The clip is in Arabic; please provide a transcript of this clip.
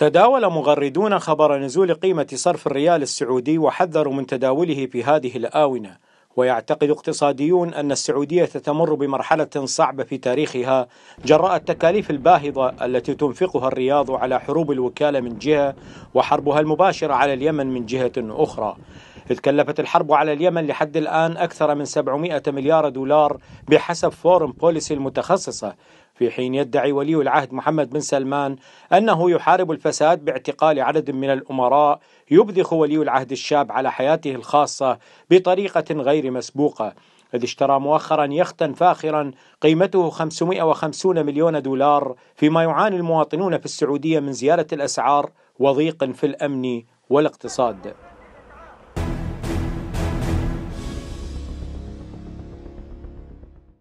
تداول مغردون خبر نزول قيمة صرف الريال السعودي وحذروا من تداوله في هذه الآونة ويعتقد اقتصاديون أن السعودية تمر بمرحلة صعبة في تاريخها جراء التكاليف الباهظة التي تنفقها الرياض على حروب الوكالة من جهة وحربها المباشرة على اليمن من جهة أخرى إذ كلفت الحرب على اليمن لحد الآن أكثر من 700 مليار دولار بحسب فورم بوليسي المتخصصة في حين يدعي ولي العهد محمد بن سلمان انه يحارب الفساد باعتقال عدد من الامراء يبذخ ولي العهد الشاب على حياته الخاصه بطريقه غير مسبوقه إذ اشترى مؤخرا يختا فاخرا قيمته 550 مليون دولار فيما يعاني المواطنون في السعودية من زيادة الأسعار وضيق في الأمن والاقتصاد